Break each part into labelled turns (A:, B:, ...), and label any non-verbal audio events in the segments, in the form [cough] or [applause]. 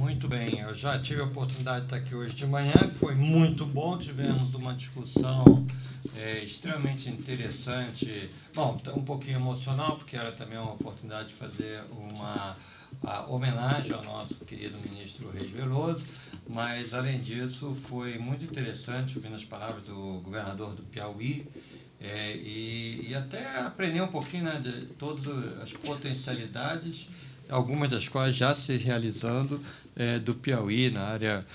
A: Muito bem, eu já tive a oportunidade de estar aqui hoje de manhã, foi muito bom, tivemos uma discussão é, extremamente interessante, bom, tá um pouquinho emocional, porque era também uma oportunidade de fazer uma homenagem ao nosso querido ministro Reis Veloso, mas, além disso, foi muito interessante ouvir as palavras do governador do Piauí, é, e, e, até aprender um pouquinho né, de todas as potencialidades algumas das quais já se realizando é, do Piauí, na área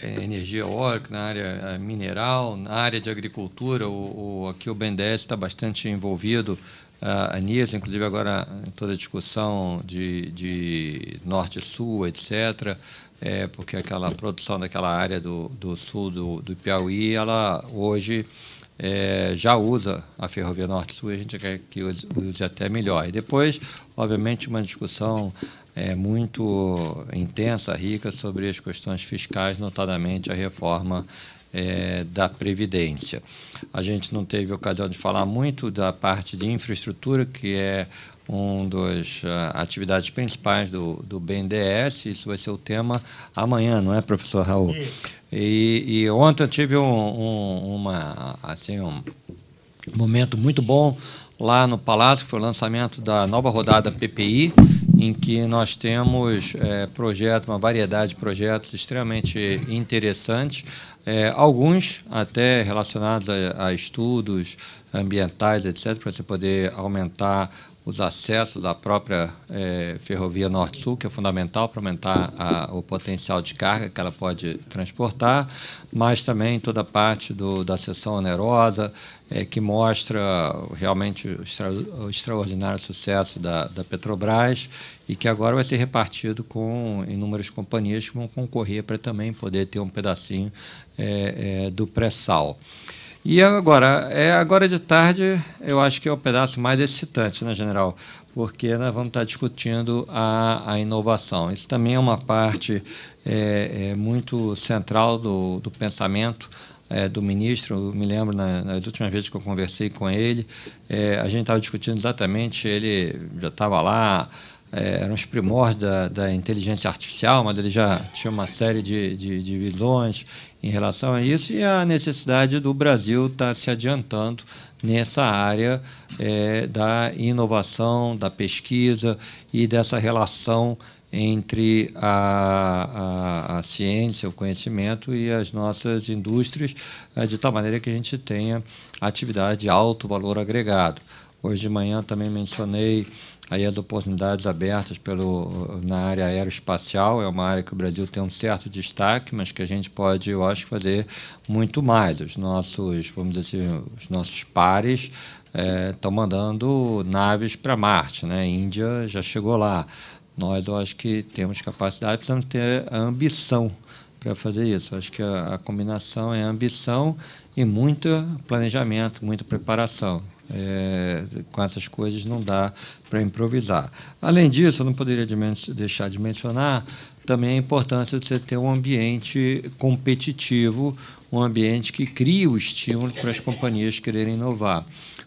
A: é, energia eólica, na área é, mineral, na área de agricultura. O, o aqui o BNDES está bastante envolvido uh, nisso, inclusive agora em toda a discussão de, de norte-sul, etc., é, porque aquela produção daquela área do, do sul do, do Piauí, ela hoje é, já usa a Ferrovia Norte-Sul e a gente quer que use, até melhor. E depois, obviamente, uma discussão é, muito intensa, rica, sobre as questões fiscais, notadamente a reforma é, da Previdência. A gente não teve ocasião de falar muito da parte de infraestrutura, que é uma das uh, ah, atividades principais do, do BNDES. Isso vai ser o tema amanhã, não é, professor Raul? Sim. E, e ontem eu tive um, um uma, assim, um momento muito bom lá no Palácio, que foi o lançamento da nova rodada PPI, em que nós temos é, projetos, uma variedade de projetos extremamente interessantes, é, alguns até relacionados a, a estudos ambientais, etc., para você poder aumentar os acessos da própria é, ferrovia Norte-Sul, que é fundamental para aumentar a, o potencial de carga que ela pode transportar, mas também toda a parte do, da seção onerosa, é, que mostra realmente o, extra, o extraordinário sucesso da, da, Petrobras e que agora vai ser repartido com inúmeras companhias que vão concorrer para também poder ter um pedacinho é, do pré-sal. E agora, é agora de tarde, eu acho que é o pedaço mais excitante, né, general? Porque nós né, vamos estar discutindo a, a inovação. Isso também é uma parte é, é muito central do, do pensamento é, do ministro, eu me lembro na, nas últimas vezes que eu conversei com ele, é, a gente estava discutindo exatamente, ele já estava lá é, eram os primórdios da, da, inteligência artificial, mas ele já tinha uma série de, de, de visões em relação a isso e a necessidade do Brasil estar tá se adiantando nessa área é, da inovação, da pesquisa e dessa relação entre a, a, a, ciência, o conhecimento e as nossas indústrias, é, de tal maneira que a gente tenha atividade de alto valor agregado. Hoje de manhã também mencionei aí as oportunidades abertas pelo, na área aeroespacial, é uma área que o Brasil tem um certo destaque, mas que a gente pode, eu acho, fazer muito mais. Os nossos, vamos dizer assim, os nossos pares estão é, mandando naves para Marte, né? A Índia já chegou lá. Nós, eu acho que temos capacidade, precisamos ter a ambição para fazer isso. Acho que a, a, combinação é ambição e muito planejamento, muita preparação. É, com essas coisas não dá para improvisar. Além disso, eu não poderia de deixar de mencionar também a importância de você ter um ambiente competitivo um ambiente que cria o estímulo para as companhias quererem inovar.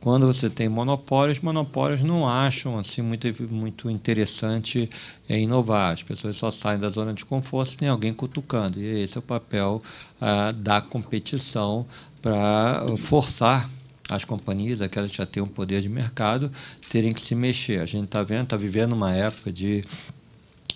A: Quando você tem monopólios, monopólios não acham assim muito, muito interessante é, inovar. As pessoas só saem da zona de conforto se tem alguém cutucando. E esse é o papel ah, da competição para forçar as companhias, aquelas que já têm um poder de mercado, terem que se mexer. A gente está vendo, está vivendo uma época de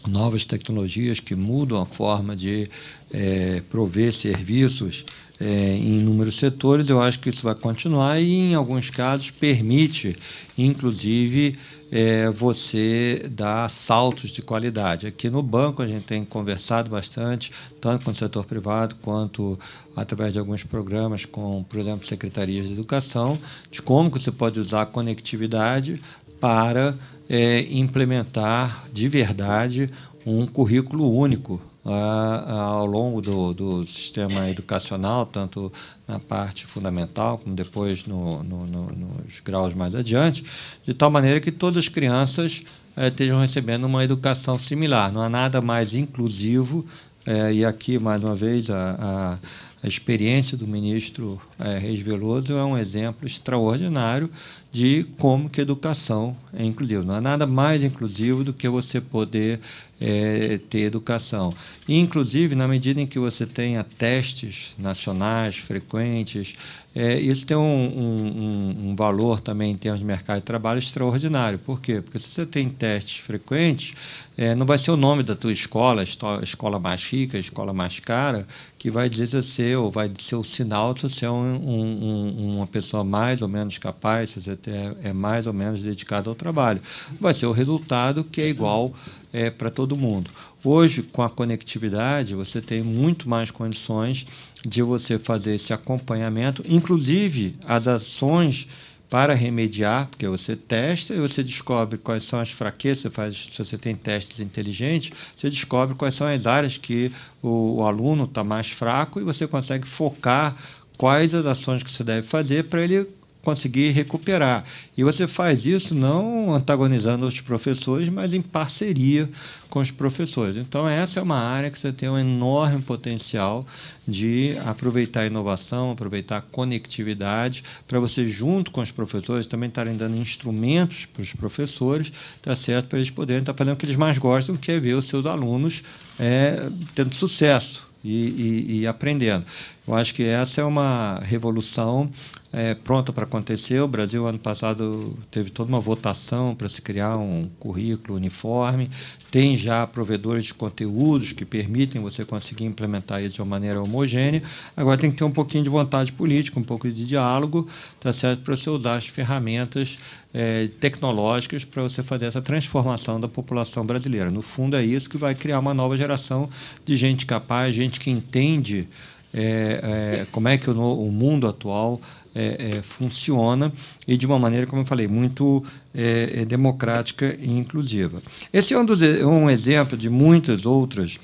A: novas tecnologias que mudam a forma de é, prover serviços é, em inúmeros setores, eu acho que isso vai continuar e, em alguns casos, permite, inclusive, é, você dar saltos de qualidade. Aqui no banco, a gente tem conversado bastante, tanto com o setor privado quanto através de alguns programas, com, por exemplo, secretarias de educação, de como você pode usar a conectividade para é, implementar de verdade um currículo único ah, ao longo do, do, sistema educacional, tanto na parte fundamental como depois no, no, no, nos graus mais adiante, de tal maneira que todas as crianças é, estejam recebendo uma educação similar. Não há nada mais inclusivo, é, e aqui, mais uma vez, a, a experiência do ministro é, Reis Veloso é um exemplo extraordinário de como que educação é inclusiva. Não há nada mais inclusivo do que você poder é, ter educação. E, inclusive, na medida em que você tenha testes nacionais frequentes, é, isso tem um, um, um, valor também em termos de mercado de trabalho extraordinário. Por quê? Porque se você tem testes frequentes, é, não vai ser o nome da tua escola, escola mais rica, escola mais cara, que vai dizer se você, ou vai ser o sinal se você é um um, uma pessoa mais ou menos capaz, você é, é mais ou menos dedicada ao trabalho. Vai ser o resultado que é igual é, para todo mundo. Hoje, com a conectividade, você tem muito mais condições de você fazer esse acompanhamento, inclusive as ações para remediar, porque você testa e você descobre quais são as fraquezas, você faz, se você tem testes inteligentes, você descobre quais são as áreas que o, o aluno está mais fraco e você consegue focar quais as ações que você deve fazer para ele conseguir recuperar. E você faz isso não antagonizando os professores, mas em parceria com os professores. Então, essa é uma área que você tem um enorme potencial de aproveitar a inovação, aproveitar a conectividade, para você, junto com os professores, também estarem dando instrumentos para os professores, tá certo? Para eles poderem estar tá fazendo o que eles mais gostam, que é ver os seus alunos é, tendo sucesso e, e, e aprendendo. Eu acho que essa é uma revolução é, pronta para acontecer. O Brasil, ano passado, teve toda uma votação para se criar um currículo uniforme. Tem já provedores de conteúdos que permitem você conseguir implementar isso de uma maneira homogênea. Agora tem que ter um pouquinho de vontade política, um pouco de diálogo, tá certo? para você usar as ferramentas é, tecnológicas para você fazer essa transformação da população brasileira. No fundo, é isso que vai criar uma nova geração de gente capaz, gente que entende é, é, como é que o, o mundo atual é, é, funciona e de uma maneira, como eu falei, muito é, democrática e inclusiva. Esse é um, dos, um exemplo de muitas outras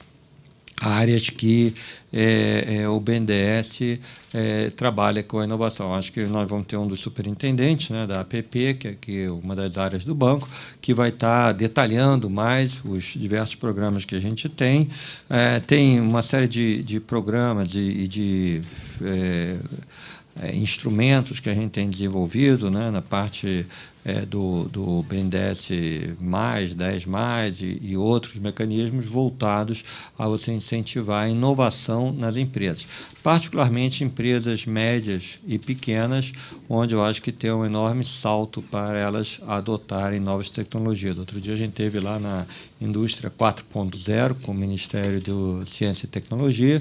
A: áreas que é, é, o BNDES é, trabalha com a inovação. Acho que nós vamos ter um dos superintendentes né, da APP, que é, que é uma das áreas do banco, que vai estar tá detalhando mais os diversos programas que a gente tem. É, tem uma série de, de programas e de, de é, instrumentos que a gente tem desenvolvido né, na parte é, do, do BNDES, mais, 10 mais e, e, outros mecanismos voltados a você incentivar a inovação nas empresas, particularmente empresas médias e pequenas, onde eu acho que tem um enorme salto para elas adotarem novas tecnologias. Outro dia a gente teve lá na Indústria 4.0 com o Ministério de Ciência e Tecnologia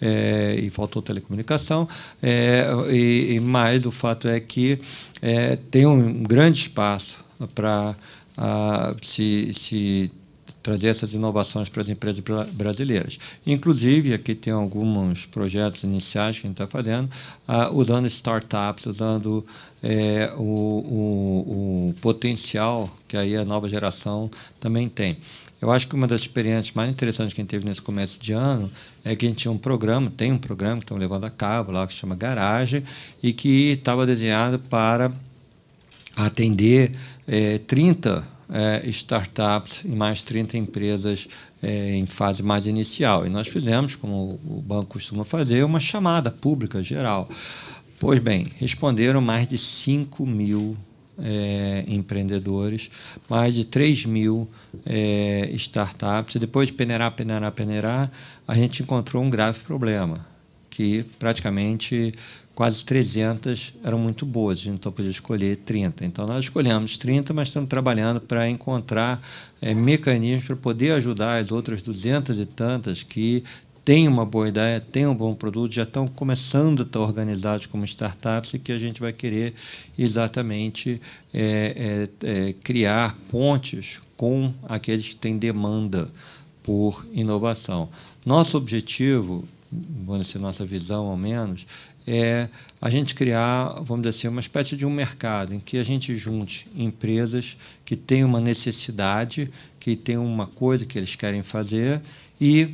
A: é, e faltou telecomunicação, é, e, e mais do fato é que é, tem um grande espaço para ah, se, se trazer essas inovações para as empresas brasileiras. Inclusive, aqui tem alguns projetos iniciais que a gente está fazendo, uh, usando startups, usando é, o, o, o, potencial que aí a nova geração também tem. Eu acho que uma das experiências mais interessantes que a gente teve nesse começo de ano é que a gente tinha um programa, tem um programa que estão levando a cabo lá, que chama Garage, e que estava desenhado para a atender é, 30 é, startups e mais 30 empresas é, em fase mais inicial. E nós fizemos, como o banco costuma fazer, uma chamada pública geral. Pois bem, responderam mais de 5 mil é, empreendedores, mais de 3 mil é, startups. E depois de peneirar, peneirar, peneirar, a gente encontrou um grave problema, que praticamente quase 300 eram muito boas, a gente só podia escolher 30. Então nós escolhemos 30, mas estamos trabalhando para encontrar é, mecanismos para poder ajudar as outras 200 e tantas que têm uma boa ideia, têm um bom produto, já estão começando a estar organizados como startups e que a gente vai querer exatamente é, é, criar pontes com aqueles que têm demanda por inovação. Nosso objetivo, vamos dizer, nossa visão ao menos, é a gente criar, vamos dizer assim, uma espécie de um mercado em que a gente junte empresas que têm uma necessidade, que têm uma coisa que eles querem fazer e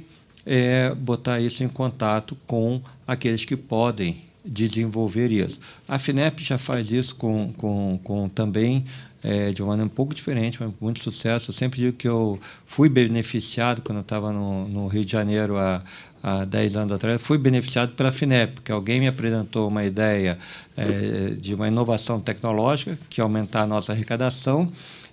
A: é, botar isso em contato com aqueles que podem de desenvolver isso. A FINEP já faz isso com, com, com também é, de uma maneira um pouco diferente, mas muito sucesso. Eu sempre digo que eu fui beneficiado quando eu estava no, no, Rio de Janeiro há, há 10 anos atrás, fui beneficiado pela FINEP, porque alguém me apresentou uma ideia é, de uma inovação tecnológica que aumentar a nossa arrecadação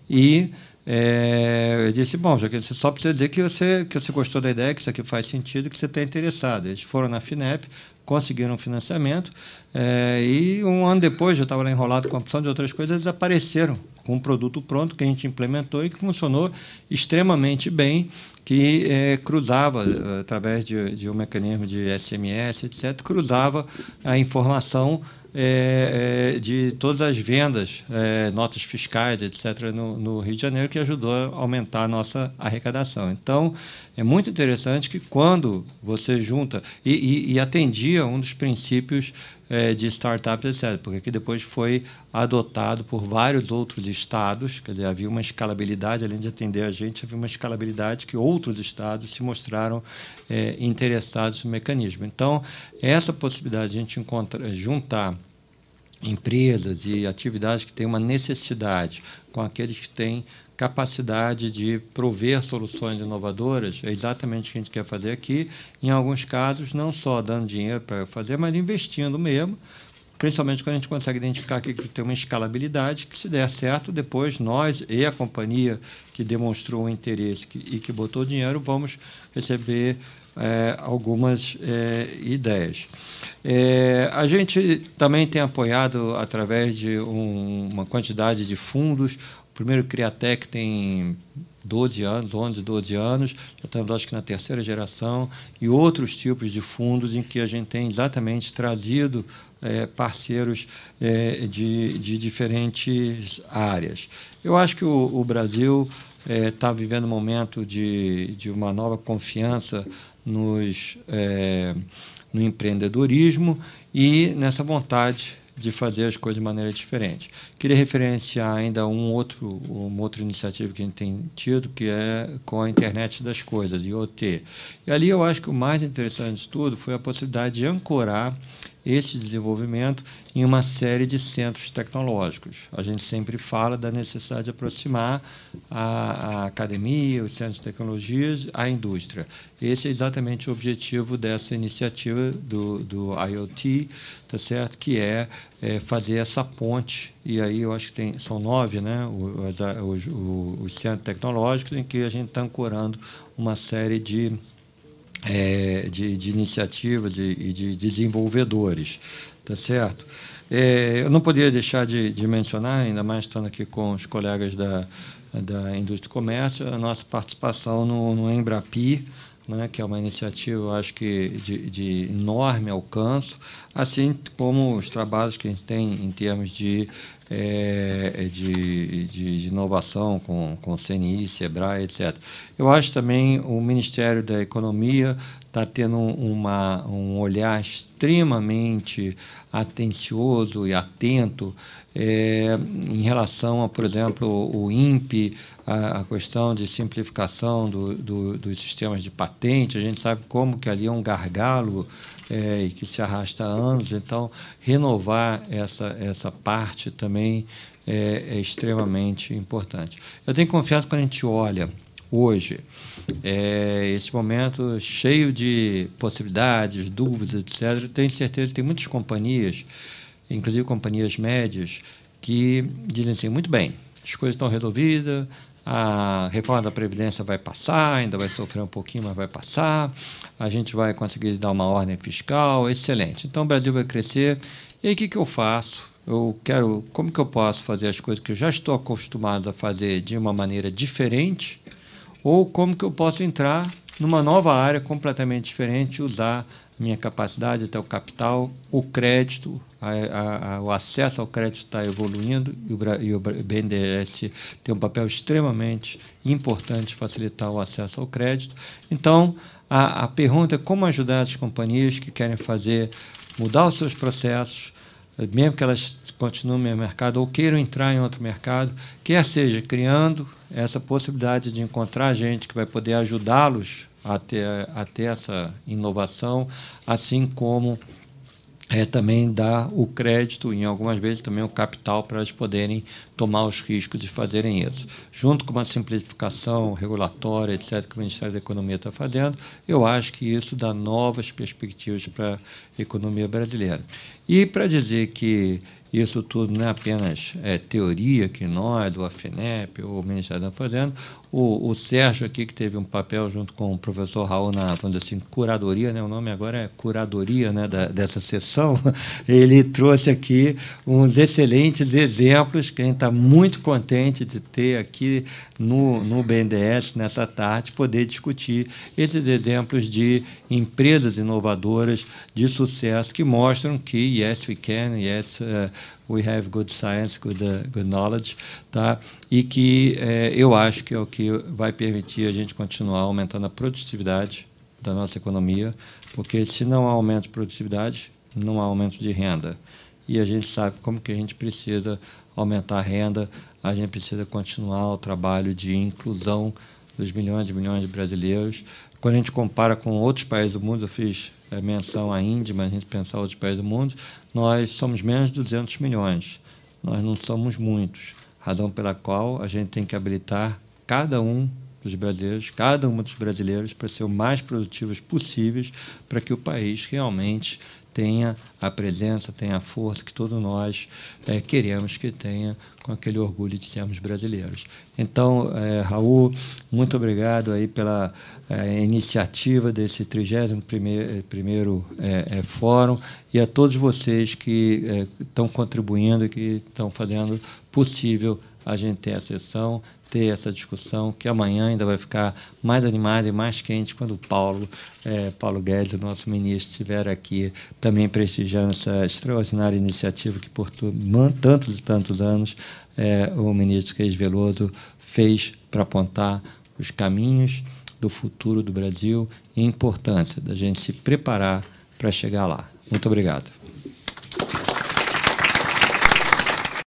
A: e é, eu disse, bom, Joaquim, você só precisa dizer que você, que você gostou da ideia, que isso aqui faz sentido, que você está interessado. Eles foram na FINEP, conseguiram financiamento, é, e um ano depois, eu estava lá enrolado com a opção de outras coisas, eles apareceram com um produto pronto que a gente implementou e que funcionou extremamente bem, que é, cruzava, eh, através de, de um mecanismo de SMS, etc., cruzava a informação é, é, de todas as vendas, é, notas fiscais, etc., no, no, Rio de Janeiro, que ajudou a aumentar a nossa arrecadação. Então, é muito interessante que quando você junta e, e, e atendia um dos princípios é, de startups, etc., porque aqui depois foi adotado por vários outros estados, quer dizer, havia uma escalabilidade, além de atender a gente, havia uma escalabilidade que outros estados se mostraram é, interessados no mecanismo. Então, essa possibilidade de a gente juntar empresas e atividades que têm uma necessidade com aqueles que têm capacidade de prover soluções inovadoras, é exatamente o que a gente quer fazer aqui, em alguns casos, não só dando dinheiro para fazer, mas investindo mesmo, principalmente quando a gente consegue identificar que tem uma escalabilidade, que se der certo, depois nós e a companhia que demonstrou o interesse e que botou dinheiro, vamos receber é, algumas é, ideias. É, a gente também tem apoiado, através de um, uma quantidade de fundos, primeiro Criatec tem 12 anos, 11, 12 anos, já estamos acho que na terceira geração, e outros tipos de fundos em que a gente tem exatamente trazido é, parceiros é, de, de diferentes áreas. Eu acho que o, o Brasil está eh, é, vivendo um momento de, de uma nova confiança nos, no empreendedorismo e nessa vontade de fazer as coisas de maneira diferente. Queria referenciar ainda um outro, uma outra iniciativa que a gente tem tido, que é com a internet das coisas, IoT. E ali eu acho que o mais interessante de tudo foi a possibilidade de ancorar este desenvolvimento em uma série de centros tecnológicos. A gente sempre fala da necessidade de aproximar a, a academia, os centros de tecnologias, a indústria. Esse é exatamente o objetivo dessa iniciativa do, do IoT, tá certo? que é, é, fazer essa ponte. E aí eu acho que tem, são nove né? os, os, os centros tecnológicos em que a gente está ancorando uma série de é, de, de, iniciativa de, de, desenvolvedores, tá certo? É, eu não poderia deixar de, de mencionar, ainda mais estando aqui com os colegas da, da Indústria e Comércio, a nossa participação no, no Embrapi, né, que é uma iniciativa, eu acho que de, de, enorme alcance, assim como os trabalhos que a gente tem em termos de, é, de, de, de, inovação com, com CNI, SEBRAE, etc. Eu acho também o Ministério da Economia está tendo uma, um olhar extremamente atencioso e atento é, em relação a, por exemplo, o INPE, a, a questão de simplificação do, do, dos sistemas de patente, a gente sabe como que ali é um gargalo é, e que se arrasta há anos, então renovar essa, essa parte também é, é extremamente importante. Eu tenho confiança quando a gente olha hoje. É, esse momento cheio de possibilidades, dúvidas, etc. Tenho certeza que tem muitas companhias inclusive companhias médias, que dizem assim: muito bem, as coisas estão resolvidas, a reforma da Previdência vai passar, ainda vai sofrer um pouquinho, mas vai passar, a gente vai conseguir dar uma ordem fiscal, excelente. Então o Brasil vai crescer. E aí o que, que eu faço? Eu quero. Como que eu posso fazer as coisas que eu já estou acostumado a fazer de uma maneira diferente? Ou como que eu posso entrar numa nova área completamente diferente, usar minha capacidade, até o capital, o crédito, a, a, o acesso ao crédito está evoluindo e o, e o BNDES tem um papel extremamente importante facilitar o acesso ao crédito. Então, a, a pergunta é como ajudar as companhias que querem fazer mudar os seus processos, eh, mesmo que elas continuem no mercado ou queiram entrar em outro mercado, quer seja criando essa possibilidade de encontrar gente que vai poder ajudá-los até, até essa inovação, assim como é, também dar o crédito e algumas vezes também o capital para eles poderem tomar os riscos de fazerem isso. Junto com uma simplificação regulatória, etc., que o Ministério da Economia está fazendo, eu acho que isso dá novas perspectivas para a economia brasileira. E para dizer que isso tudo não é apenas é, teoria que nós, do AFNEP, ou o Ministério da Fazenda, o, o, Sérgio aqui, que teve um papel junto com o professor Raul na, vamos dizer assim, curadoria, né? o nome agora é curadoria né? Da, dessa sessão, [laughs] ele trouxe aqui uns excelentes exemplos, que gente está muito contente de ter aqui no, no BNDES, nessa tarde, poder discutir esses exemplos de empresas inovadoras de sucesso que mostram que, yes, we can, yes, uh, we have good science, good, uh, good knowledge, tá? e que eh, eu acho que é o que vai permitir a gente continuar aumentando a produtividade da nossa economia, porque se não há aumento de produtividade, não há aumento de renda. E a gente sabe como que a gente precisa aumentar a renda, a gente precisa continuar o trabalho de inclusão dos milhões e milhões de brasileiros. Quando a gente compara com outros países do mundo, eu fiz eh, menção à Índia, mas a gente pensar outros países do mundo, nós somos menos de 200 milhões. Nós não somos muitos. Razão pela qual a gente tem que habilitar cada um dos brasileiros, cada um dos brasileiros, para ser o mais produtivos possíveis, para que o país realmente tenha a presença, tenha a força que todos nós é, queremos que tenha com aquele orgulho de sermos brasileiros. Então, é, Raul, muito obrigado aí pela é, iniciativa desse 31º primeiro, é, fórum e a todos vocês que estão contribuindo e que estão fazendo possível a gente ter a sessão, ter essa discussão, que amanhã ainda vai ficar mais animada e mais quente quando o Paulo, é, Paulo Guedes, nosso ministro, estiver aqui também prestigiando essa extraordinária iniciativa que por tantos e tantos anos é, o ministro Reis Veloso fez para apontar os caminhos do futuro do Brasil e a importância da gente se preparar para chegar lá. Muito obrigado.